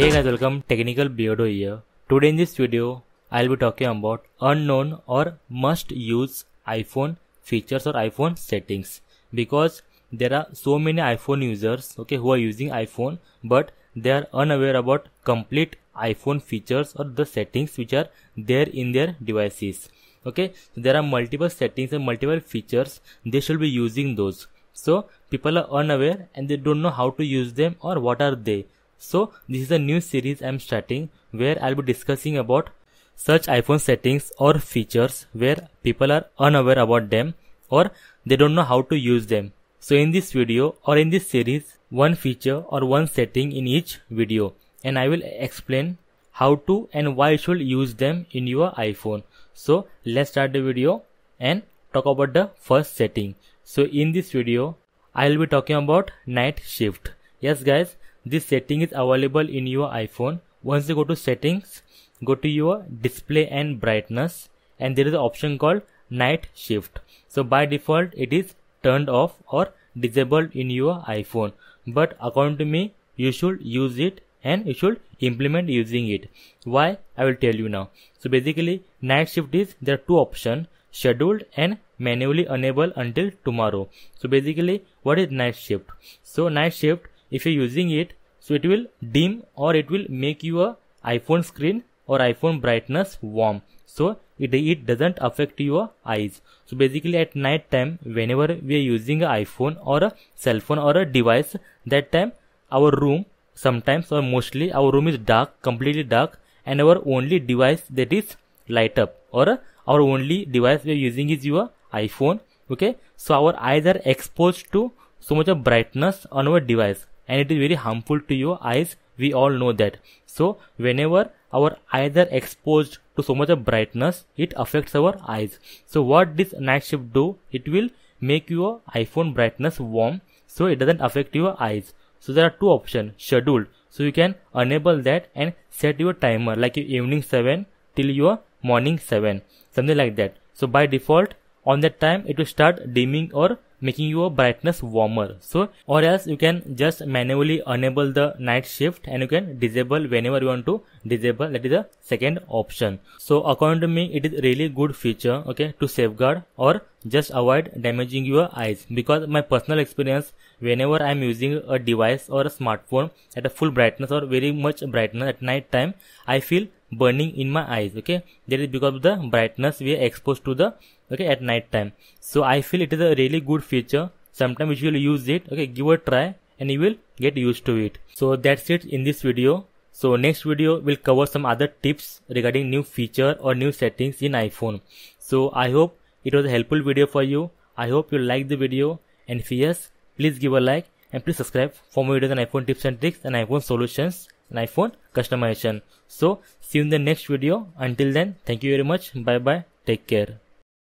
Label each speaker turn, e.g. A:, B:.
A: Hey guys welcome Technical Beardo here. Today in this video I'll be talking about unknown or must use iPhone features or iPhone settings because there are so many iPhone users okay who are using iPhone but they are unaware about complete iPhone features or the settings which are there in their devices okay so there are multiple settings and multiple features they should be using those so people are unaware and they don't know how to use them or what are they so this is a new series I'm starting where I'll be discussing about such iPhone settings or features where people are unaware about them or they don't know how to use them. So in this video or in this series, one feature or one setting in each video and I will explain how to and why you should use them in your iPhone. So let's start the video and talk about the first setting. So in this video, I'll be talking about night shift. Yes guys, this setting is available in your iPhone. Once you go to settings, go to your display and brightness and there is an option called night shift. So by default it is turned off or disabled in your iPhone. But according to me, you should use it and you should implement using it. Why? I will tell you now. So basically night shift is there are two options scheduled and manually enable until tomorrow. So basically what is night shift? So night shift if you're using it so it will dim or it will make your iphone screen or iphone brightness warm so it, it doesn't affect your eyes so basically at night time whenever we are using iphone or a cell phone or a device that time our room sometimes or mostly our room is dark completely dark and our only device that is light up or our only device we are using is your iphone okay so our eyes are exposed to so much of brightness on our device and it is very harmful to your eyes we all know that so whenever our eyes are exposed to so much of brightness it affects our eyes so what this night shift do it will make your iphone brightness warm so it doesn't affect your eyes so there are two options scheduled so you can enable that and set your timer like your evening 7 till your morning 7 something like that so by default on that time it will start dimming or making your brightness warmer so or else you can just manually enable the night shift and you can disable whenever you want to disable that is the second option so according to me it is really good feature okay to safeguard or just avoid damaging your eyes because my personal experience whenever i'm using a device or a smartphone at a full brightness or very much brightness at night time i feel burning in my eyes okay that is because of the brightness we are exposed to the okay at night time so i feel it is a really good feature sometimes you will use it okay give a try and you will get used to it so that's it in this video so next video will cover some other tips regarding new feature or new settings in iphone so i hope it was a helpful video for you i hope you like the video and if yes please give a like and please subscribe for more videos on iphone tips and tricks and iphone solutions an iphone customization so see you in the next video until then thank you very much bye bye take care